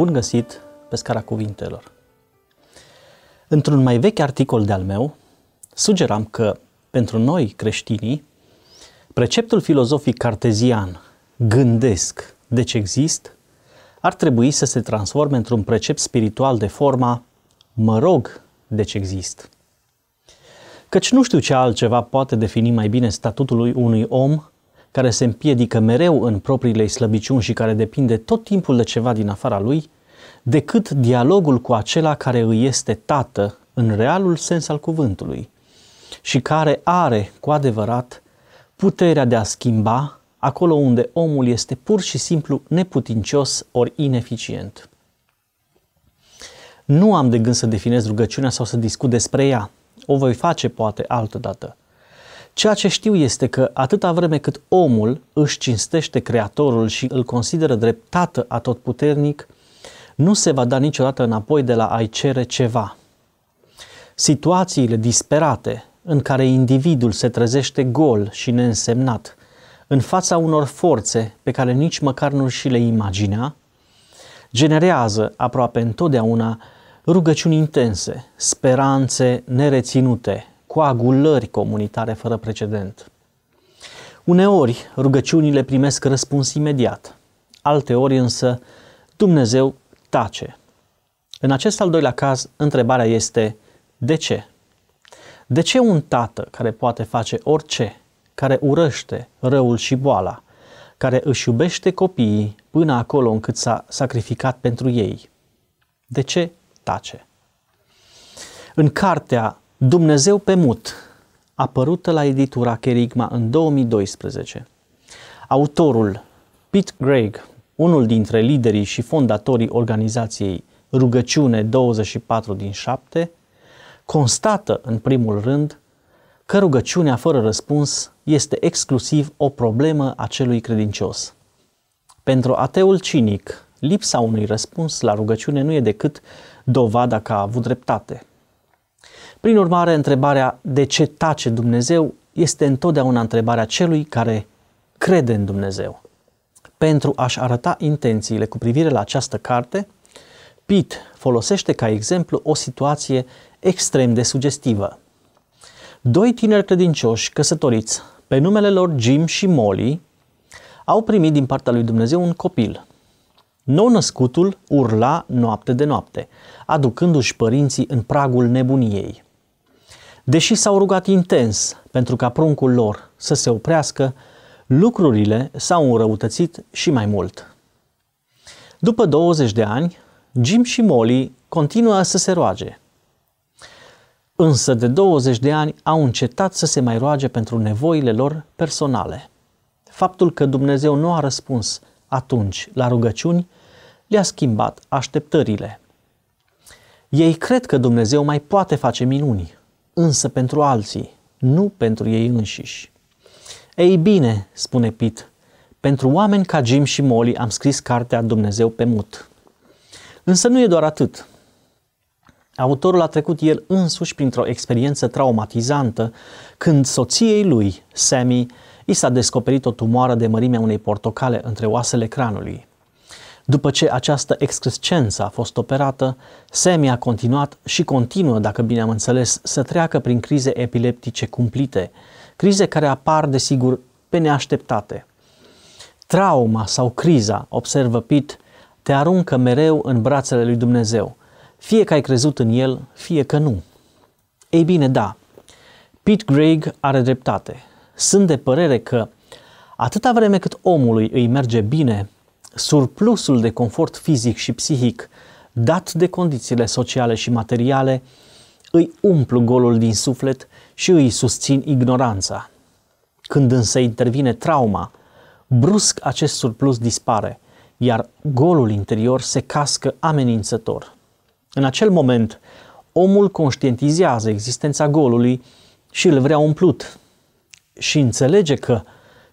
Bun găsit pe scara cuvintelor. Într-un mai vechi articol de-al meu, sugeram că pentru noi creștinii, preceptul filozofic cartezian gândesc, deci exist, ar trebui să se transforme într-un precept spiritual de forma mă rog, deci exist. Căci nu știu ce altceva poate defini mai bine statutul lui unui om care se împiedică mereu în propriile slăbiciuni și care depinde tot timpul de ceva din afara lui, decât dialogul cu acela care îi este tată în realul sens al cuvântului și care are cu adevărat puterea de a schimba acolo unde omul este pur și simplu neputincios ori ineficient. Nu am de gând să definez rugăciunea sau să discut despre ea. O voi face poate altă dată. Ceea ce știu este că atâta vreme cât omul își cinstește Creatorul și îl consideră drept tată atotputernic, puternic, nu se va da niciodată înapoi de la a-i cere ceva. Situațiile disperate în care individul se trezește gol și neînsemnat, în fața unor forțe pe care nici măcar nu și le imagina, generează aproape întotdeauna rugăciuni intense, speranțe nereținute, coagulări comunitare fără precedent. Uneori rugăciunile primesc răspuns imediat, alteori însă Dumnezeu tace. În acest al doilea caz, întrebarea este de ce? De ce un tată care poate face orice, care urăște răul și boala, care își iubește copiii până acolo încât s-a sacrificat pentru ei, de ce tace? În cartea Dumnezeu pe mut, apărută la editura Kerigma în 2012, autorul Pete Gregg unul dintre liderii și fondatorii organizației Rugăciune 24 din 7, constată în primul rând că rugăciunea fără răspuns este exclusiv o problemă a celui credincios. Pentru ateul cinic, lipsa unui răspuns la rugăciune nu e decât dovada că a avut dreptate. Prin urmare, întrebarea de ce tace Dumnezeu este întotdeauna întrebarea celui care crede în Dumnezeu. Pentru a-și arăta intențiile cu privire la această carte, Pitt folosește ca exemplu o situație extrem de sugestivă. Doi tineri credincioși căsătoriți, pe numele lor Jim și Molly, au primit din partea lui Dumnezeu un copil. Nou-născutul urla noapte de noapte, aducându-și părinții în pragul nebuniei. Deși s-au rugat intens pentru ca pruncul lor să se oprească, lucrurile s-au înrăutățit și mai mult. După 20 de ani, Jim și Molly continuă să se roage. Însă de 20 de ani au încetat să se mai roage pentru nevoile lor personale. Faptul că Dumnezeu nu a răspuns atunci la rugăciuni le-a schimbat așteptările. Ei cred că Dumnezeu mai poate face minuni, însă pentru alții, nu pentru ei înșiși. Ei bine, spune Pit, pentru oameni ca Jim și Molly am scris cartea Dumnezeu pe mut. Însă nu e doar atât. Autorul a trecut el însuși printr-o experiență traumatizantă când soției lui, Sammy, i s-a descoperit o tumoară de mărimea unei portocale între oasele cranului. După ce această excrescență a fost operată, Sammy a continuat și continuă, dacă bine am înțeles, să treacă prin crize epileptice cumplite, Crize care apar, desigur, pe neașteptate. Trauma sau criza, observă Pit, te aruncă mereu în brațele lui Dumnezeu, fie că ai crezut în el, fie că nu. Ei bine, da, Pete Gregg are dreptate. Sunt de părere că atâta vreme cât omului îi merge bine, surplusul de confort fizic și psihic dat de condițiile sociale și materiale îi umplu golul din suflet și îi susțin ignoranța. Când însă intervine trauma, brusc acest surplus dispare, iar golul interior se cască amenințător. În acel moment, omul conștientizează existența golului și îl vrea umplut și înțelege că,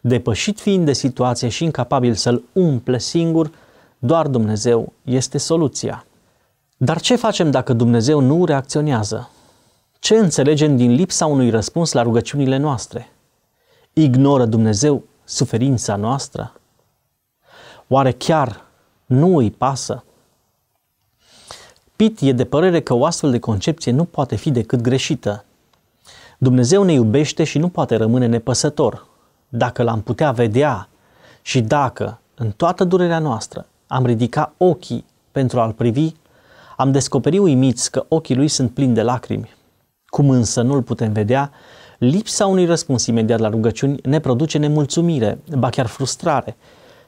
depășit fiind de situație și incapabil să-l umple singur, doar Dumnezeu este soluția. Dar ce facem dacă Dumnezeu nu reacționează? Ce înțelegem din lipsa unui răspuns la rugăciunile noastre? Ignoră Dumnezeu suferința noastră? Oare chiar nu îi pasă? Pitt e de părere că o astfel de concepție nu poate fi decât greșită. Dumnezeu ne iubește și nu poate rămâne nepăsător. Dacă l-am putea vedea și dacă, în toată durerea noastră, am ridica ochii pentru a-l privi, am descoperit uimiți că ochii lui sunt plini de lacrimi cum însă nu-l putem vedea, lipsa unui răspuns imediat la rugăciuni ne produce nemulțumire, ba chiar frustrare.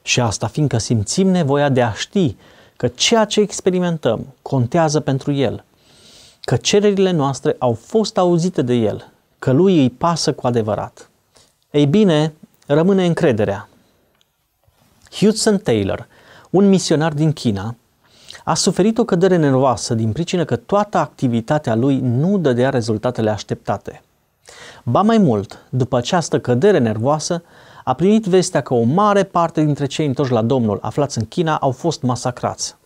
Și asta fiindcă simțim nevoia de a ști că ceea ce experimentăm contează pentru El, că cererile noastre au fost auzite de El, că Lui îi pasă cu adevărat. Ei bine, rămâne încrederea. Hudson Taylor, un misionar din China, a suferit o cădere nervoasă din pricină că toată activitatea lui nu dădea rezultatele așteptate. Ba mai mult, după această cădere nervoasă, a primit vestea că o mare parte dintre cei întoși la Domnul aflați în China au fost masacrați.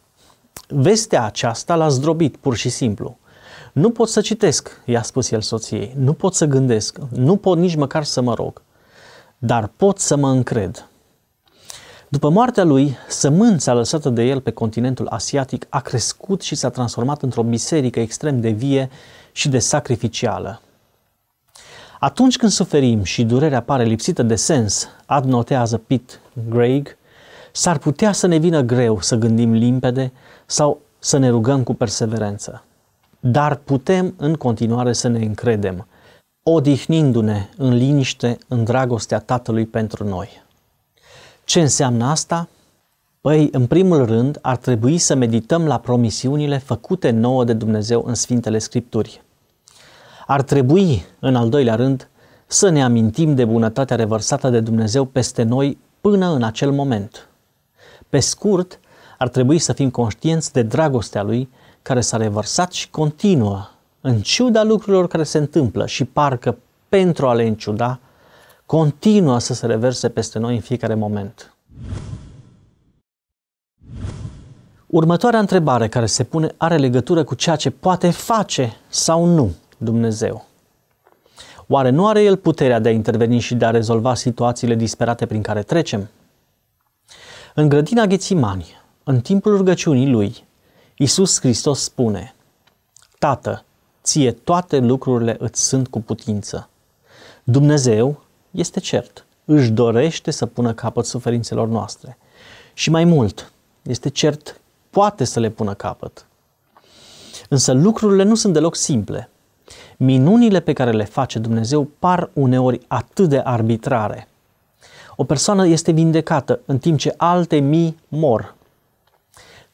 Vestea aceasta l-a zdrobit pur și simplu. Nu pot să citesc, i-a spus el soției, nu pot să gândesc, nu pot nici măcar să mă rog, dar pot să mă încred. După moartea lui, sămânța lăsată de el pe continentul asiatic a crescut și s-a transformat într-o biserică extrem de vie și de sacrificială. Atunci când suferim și durerea pare lipsită de sens, adnotează Pit Gregg, s-ar putea să ne vină greu să gândim limpede sau să ne rugăm cu perseverență. Dar putem în continuare să ne încredem, odihnindu-ne în liniște în dragostea Tatălui pentru noi. Ce înseamnă asta? Păi, în primul rând, ar trebui să medităm la promisiunile făcute nouă de Dumnezeu în Sfintele Scripturi. Ar trebui, în al doilea rând, să ne amintim de bunătatea revărsată de Dumnezeu peste noi până în acel moment. Pe scurt, ar trebui să fim conștienți de dragostea Lui care s-a revărsat și continuă, în ciuda lucrurilor care se întâmplă și parcă pentru a le înciuda, continuă să se reverse peste noi în fiecare moment. Următoarea întrebare care se pune are legătură cu ceea ce poate face sau nu Dumnezeu. Oare nu are El puterea de a interveni și de a rezolva situațiile disperate prin care trecem? În grădina Ghețimani, în timpul rugăciunii Lui, Isus Hristos spune, Tată, ție toate lucrurile îți sunt cu putință. Dumnezeu este cert. Își dorește să pună capăt suferințelor noastre. Și mai mult, este cert, poate să le pună capăt. Însă lucrurile nu sunt deloc simple. Minunile pe care le face Dumnezeu par uneori atât de arbitrare. O persoană este vindecată în timp ce alte mii mor.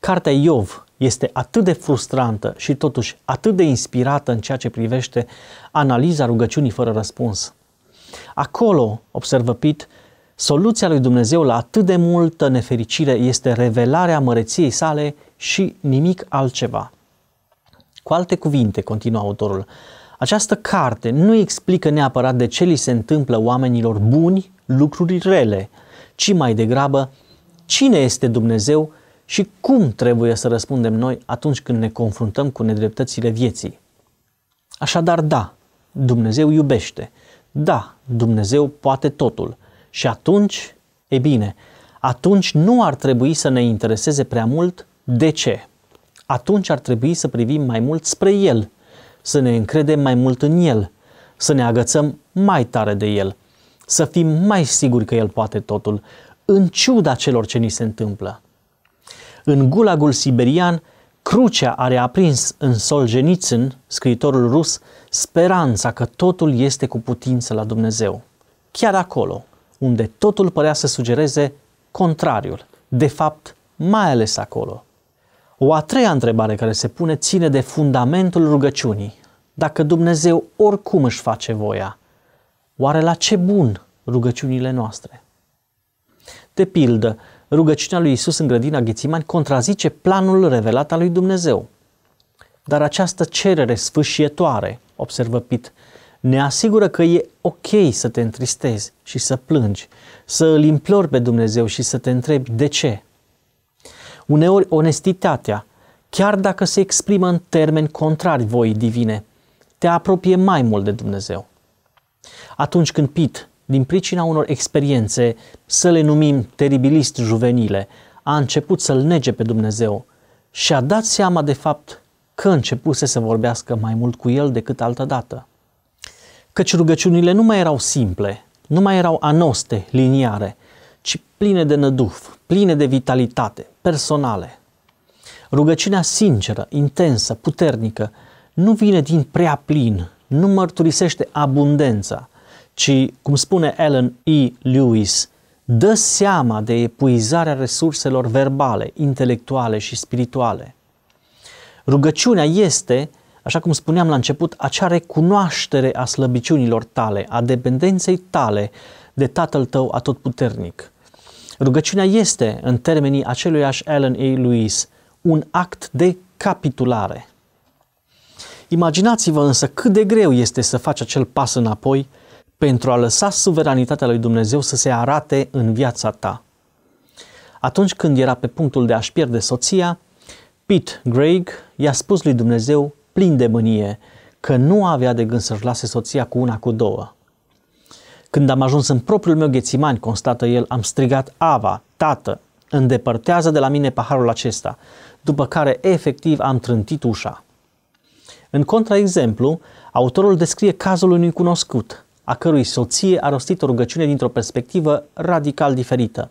Cartea Iov este atât de frustrantă și totuși atât de inspirată în ceea ce privește analiza rugăciunii fără răspuns. Acolo, observă Pit, soluția lui Dumnezeu la atât de multă nefericire este revelarea măreției sale și nimic altceva. Cu alte cuvinte, continuă autorul, această carte nu explică neapărat de ce li se întâmplă oamenilor buni lucruri rele, ci mai degrabă cine este Dumnezeu și cum trebuie să răspundem noi atunci când ne confruntăm cu nedreptățile vieții. Așadar, da, Dumnezeu iubește, da, Dumnezeu poate totul. Și atunci, e bine, atunci nu ar trebui să ne intereseze prea mult de ce. Atunci ar trebui să privim mai mult spre El, să ne încredem mai mult în El, să ne agățăm mai tare de El, să fim mai siguri că El poate totul, în ciuda celor ce ni se întâmplă. În gulagul siberian, Crucea are aprins în Solzhenitsyn, scriitorul rus, speranța că totul este cu putință la Dumnezeu. Chiar acolo, unde totul părea să sugereze contrariul, de fapt, mai ales acolo. O a treia întrebare care se pune ține de fundamentul rugăciunii. Dacă Dumnezeu oricum își face voia, oare la ce bun rugăciunile noastre? De pildă, rugăciunea lui Isus în grădina Ghețimani contrazice planul revelat al lui Dumnezeu. Dar această cerere sfâșietoare, observă Pit, ne asigură că e ok să te întristezi și să plângi, să îl implori pe Dumnezeu și să te întrebi de ce. Uneori onestitatea, chiar dacă se exprimă în termeni contrari voii divine, te apropie mai mult de Dumnezeu. Atunci când Pit din pricina unor experiențe, să le numim teribilist juvenile, a început să-L nege pe Dumnezeu și a dat seama de fapt că începuse să vorbească mai mult cu El decât altă dată. Căci rugăciunile nu mai erau simple, nu mai erau anoste, liniare, ci pline de năduf, pline de vitalitate, personale. Rugăciunea sinceră, intensă, puternică, nu vine din prea plin, nu mărturisește abundența – ci, cum spune Ellen E. Lewis, dă seama de epuizarea resurselor verbale, intelectuale și spirituale. Rugăciunea este, așa cum spuneam la început, acea recunoaștere a slăbiciunilor tale, a dependenței tale de Tatăl tău atotputernic. Rugăciunea este, în termenii aș Ellen A. Lewis, un act de capitulare. Imaginați-vă însă cât de greu este să faci acel pas înapoi pentru a lăsa suveranitatea lui Dumnezeu să se arate în viața ta. Atunci când era pe punctul de a-și pierde soția, Pete Gregg i-a spus lui Dumnezeu, plin de mânie, că nu avea de gând să-și lase soția cu una cu două. Când am ajuns în propriul meu ghețimani, constată el, am strigat Ava, tată, îndepărtează de la mine paharul acesta, după care efectiv am trântit ușa. În contraexemplu, autorul descrie cazul unui cunoscut – a cărui soție a rostit o rugăciune dintr-o perspectivă radical diferită.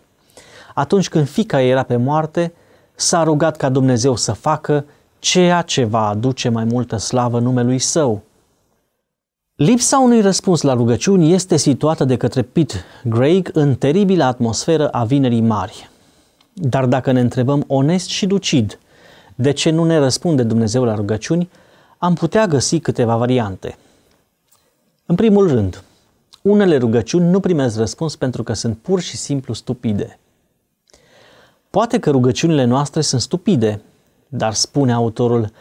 Atunci când fica ei era pe moarte, s-a rugat ca Dumnezeu să facă ceea ce va aduce mai multă slavă numelui său. Lipsa unui răspuns la rugăciuni este situată de către Pitt Gregg în teribila atmosferă a vinerii mari. Dar dacă ne întrebăm onest și lucid de ce nu ne răspunde Dumnezeu la rugăciuni, am putea găsi câteva variante. În primul rând, unele rugăciuni nu primesc răspuns pentru că sunt pur și simplu stupide. Poate că rugăciunile noastre sunt stupide, dar spune autorul,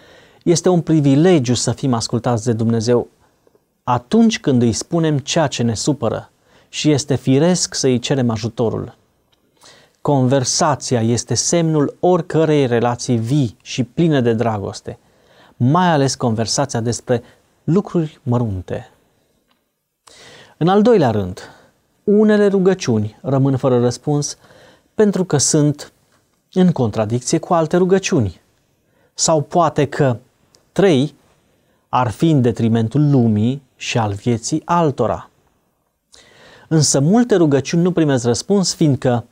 este un privilegiu să fim ascultați de Dumnezeu atunci când îi spunem ceea ce ne supără și este firesc să îi cerem ajutorul. Conversația este semnul oricărei relații vii și pline de dragoste, mai ales conversația despre lucruri mărunte. În al doilea rând, unele rugăciuni rămân fără răspuns pentru că sunt în contradicție cu alte rugăciuni. Sau poate că trei ar fi în detrimentul lumii și al vieții altora. Însă multe rugăciuni nu primesc răspuns fiindcă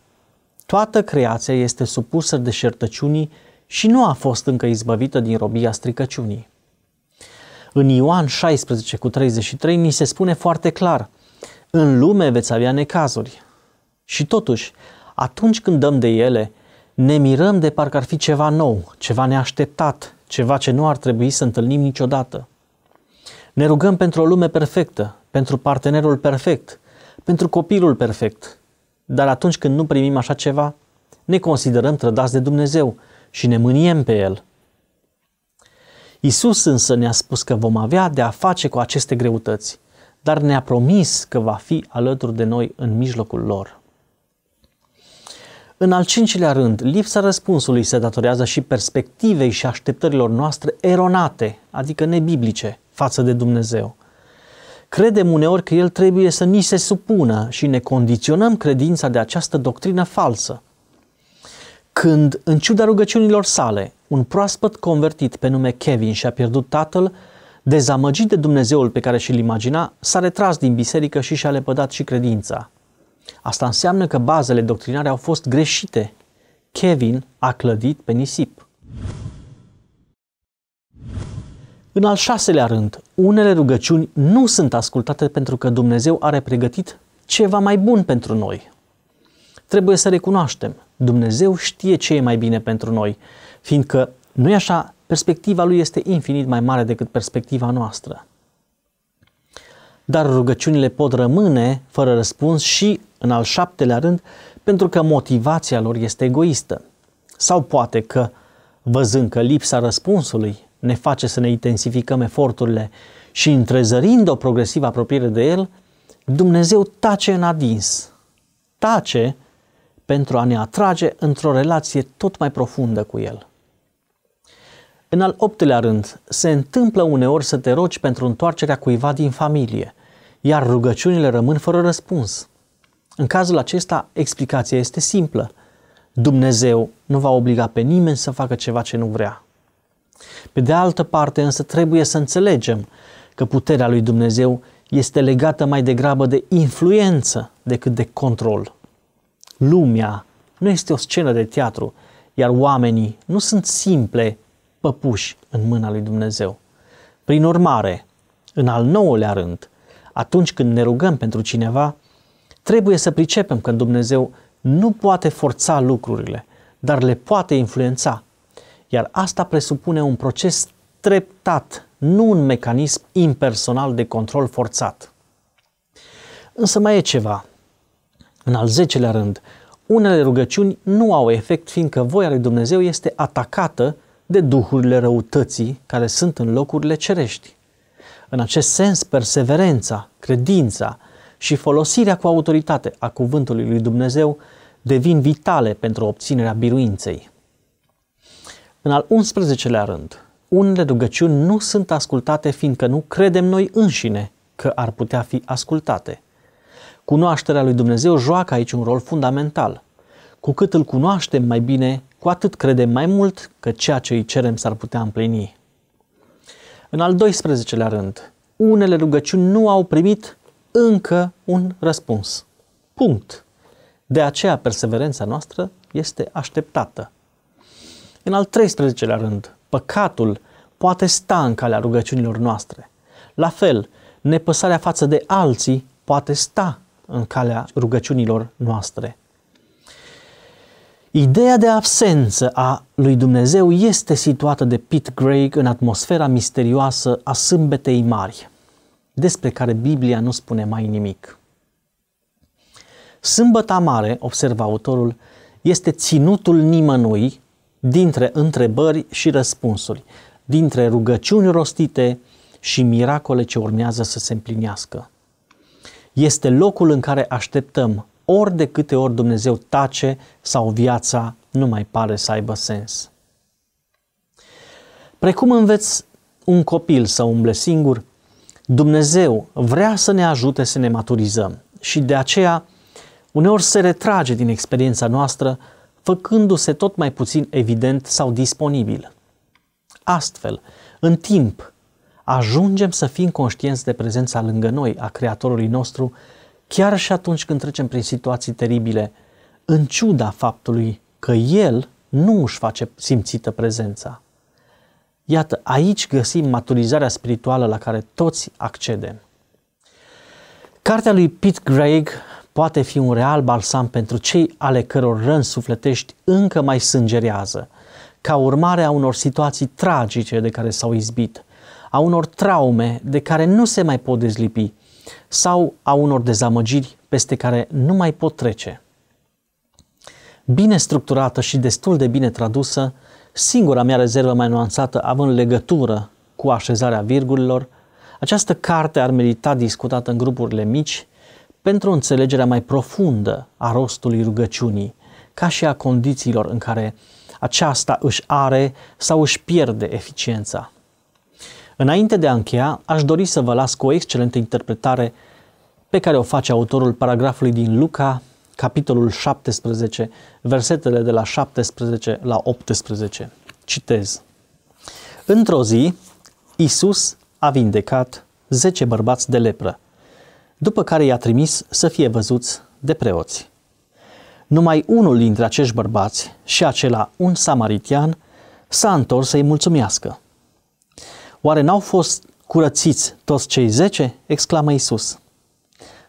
toată creația este supusă de șertăciunii și nu a fost încă izbăvită din robia stricăciunii. În Ioan 16 cu 33 ni se spune foarte clar – în lume veți avea necazuri. Și totuși, atunci când dăm de ele, ne mirăm de parcă ar fi ceva nou, ceva neașteptat, ceva ce nu ar trebui să întâlnim niciodată. Ne rugăm pentru o lume perfectă, pentru partenerul perfect, pentru copilul perfect. Dar atunci când nu primim așa ceva, ne considerăm trădați de Dumnezeu și ne mâniem pe El. Isus însă ne-a spus că vom avea de a face cu aceste greutăți dar ne-a promis că va fi alături de noi în mijlocul lor. În al cincilea rând, lipsa răspunsului se datorează și perspectivei și așteptărilor noastre eronate, adică nebiblice, față de Dumnezeu. Credem uneori că El trebuie să ni se supună și ne condiționăm credința de această doctrină falsă. Când, în ciuda rugăciunilor sale, un proaspăt convertit pe nume Kevin și-a pierdut tatăl, Dezamăgit de Dumnezeul pe care și-l imagina, s-a retras din biserică și și-a lepădat și credința. Asta înseamnă că bazele doctrinare au fost greșite. Kevin a clădit pe nisip. În al șaselea rând, unele rugăciuni nu sunt ascultate pentru că Dumnezeu are pregătit ceva mai bun pentru noi. Trebuie să recunoaștem, Dumnezeu știe ce e mai bine pentru noi, fiindcă, nu i așa, Perspectiva lui este infinit mai mare decât perspectiva noastră. Dar rugăciunile pot rămâne fără răspuns și, în al șaptelea rând, pentru că motivația lor este egoistă. Sau poate că, văzând că lipsa răspunsului ne face să ne intensificăm eforturile și întrezărind o progresivă apropiere de el, Dumnezeu tace în adins. Tace pentru a ne atrage într-o relație tot mai profundă cu el. În al optulea rând, se întâmplă uneori să te rogi pentru întoarcerea cuiva din familie, iar rugăciunile rămân fără răspuns. În cazul acesta, explicația este simplă. Dumnezeu nu va obliga pe nimeni să facă ceva ce nu vrea. Pe de altă parte, însă trebuie să înțelegem că puterea lui Dumnezeu este legată mai degrabă de influență decât de control. Lumea nu este o scenă de teatru, iar oamenii nu sunt simple păpuși în mâna lui Dumnezeu. Prin urmare, în al nouălea rând, atunci când ne rugăm pentru cineva, trebuie să pricepem că Dumnezeu nu poate forța lucrurile, dar le poate influența. Iar asta presupune un proces treptat, nu un mecanism impersonal de control forțat. Însă mai e ceva. În al zecelea rând, unele rugăciuni nu au efect fiindcă voia lui Dumnezeu este atacată de duhurile răutății care sunt în locurile cerești. În acest sens, perseverența, credința și folosirea cu autoritate a cuvântului lui Dumnezeu devin vitale pentru obținerea biruinței. În al 11-lea rând, unele rugăciuni nu sunt ascultate fiindcă nu credem noi înșine că ar putea fi ascultate. Cunoașterea lui Dumnezeu joacă aici un rol fundamental. Cu cât îl cunoaștem mai bine, cu atât credem mai mult că ceea ce îi cerem s-ar putea împlini. În al 12-lea rând, unele rugăciuni nu au primit încă un răspuns. Punct. De aceea perseverența noastră este așteptată. În al 13-lea rând, păcatul poate sta în calea rugăciunilor noastre. La fel, nepăsarea față de alții poate sta în calea rugăciunilor noastre. Ideea de absență a lui Dumnezeu este situată de Pete Gregg în atmosfera misterioasă a sâmbetei mari, despre care Biblia nu spune mai nimic. Sâmbăta mare, observă autorul, este ținutul nimănui dintre întrebări și răspunsuri, dintre rugăciuni rostite și miracole ce urmează să se împlinească. Este locul în care așteptăm ori de câte ori Dumnezeu tace sau viața nu mai pare să aibă sens. Precum înveți un copil să umble singur, Dumnezeu vrea să ne ajute să ne maturizăm și de aceea uneori se retrage din experiența noastră, făcându-se tot mai puțin evident sau disponibil. Astfel, în timp, ajungem să fim conștienți de prezența lângă noi a Creatorului nostru chiar și atunci când trecem prin situații teribile, în ciuda faptului că El nu își face simțită prezența. Iată, aici găsim maturizarea spirituală la care toți accedem. Cartea lui Pete Gregg poate fi un real balsam pentru cei ale căror răni sufletești încă mai sângerează, ca urmare a unor situații tragice de care s-au izbit, a unor traume de care nu se mai pot dezlipi sau a unor dezamăgiri peste care nu mai pot trece. Bine structurată și destul de bine tradusă, singura mea rezervă mai nuanțată având legătură cu așezarea virgurilor, această carte ar merita discutată în grupurile mici pentru o înțelegere mai profundă a rostului rugăciunii, ca și a condițiilor în care aceasta își are sau își pierde eficiența. Înainte de a încheia, aș dori să vă las cu o excelentă interpretare pe care o face autorul paragrafului din Luca, capitolul 17, versetele de la 17 la 18. Citez. Într-o zi, Isus a vindecat zece bărbați de lepră, după care i-a trimis să fie văzuți de preoți. Numai unul dintre acești bărbați, și acela un samaritian, s-a întors să-i mulțumească – Oare n-au fost curățiți toți cei zece? exclamă Isus.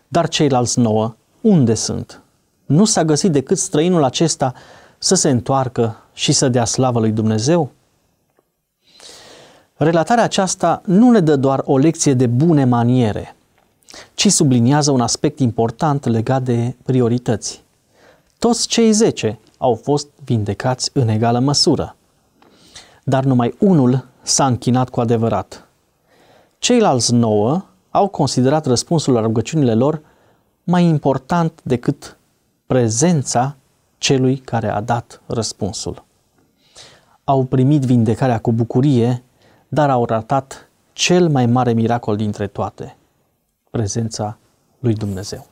Dar ceilalți nouă, unde sunt? Nu s-a găsit decât străinul acesta să se întoarcă și să dea slavă lui Dumnezeu? Relatarea aceasta nu ne dă doar o lecție de bune maniere, ci subliniază un aspect important legat de priorități. Toți cei zece au fost vindecați în egală măsură, dar numai unul s-a închinat cu adevărat. Ceilalți nouă au considerat răspunsul la rugăciunile lor mai important decât prezența celui care a dat răspunsul. Au primit vindecarea cu bucurie, dar au ratat cel mai mare miracol dintre toate, prezența lui Dumnezeu.